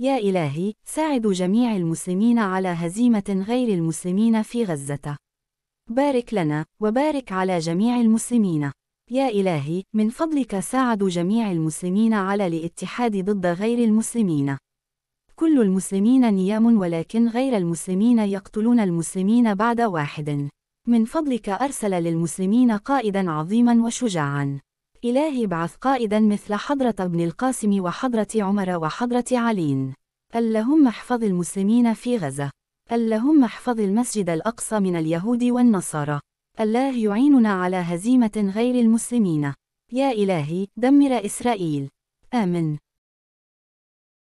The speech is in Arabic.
يا إلهي، ساعد جميع المسلمين على هزيمة غير المسلمين في غزة. بارك لنا، وبارك على جميع المسلمين. يا إلهي، من فضلك ساعد جميع المسلمين على الاتحاد ضد غير المسلمين. كل المسلمين نيام ولكن غير المسلمين يقتلون المسلمين بعد واحد. من فضلك أرسل للمسلمين قائدا عظيما وشجاعا. إلهي بعث قائدا مثل حضرة ابن القاسم وحضرة عمر وحضرة علي اللهم احفظ المسلمين في غزة اللهم احفظ المسجد الأقصى من اليهود والنصارى الله يعيننا على هزيمة غير المسلمين يا إلهي دمر إسرائيل آمن